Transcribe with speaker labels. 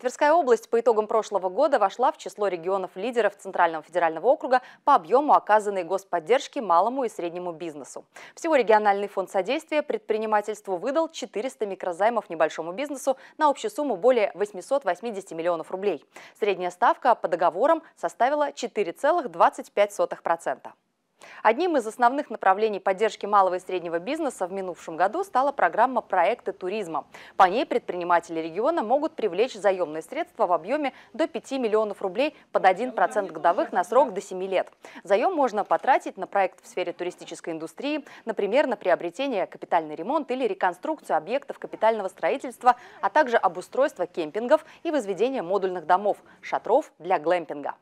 Speaker 1: Тверская область по итогам прошлого года вошла в число регионов-лидеров Центрального федерального округа по объему оказанной господдержки малому и среднему бизнесу. Всего региональный фонд содействия предпринимательству выдал 400 микрозаймов небольшому бизнесу на общую сумму более 880 миллионов рублей. Средняя ставка по договорам составила 4,25%. Одним из основных направлений поддержки малого и среднего бизнеса в минувшем году стала программа «Проекты туризма». По ней предприниматели региона могут привлечь заемные средства в объеме до 5 миллионов рублей под 1% годовых на срок до 7 лет. Заем можно потратить на проект в сфере туристической индустрии, например, на приобретение, капитальный ремонт или реконструкцию объектов капитального строительства, а также обустройство кемпингов и возведение модульных домов, шатров для глэмпинга.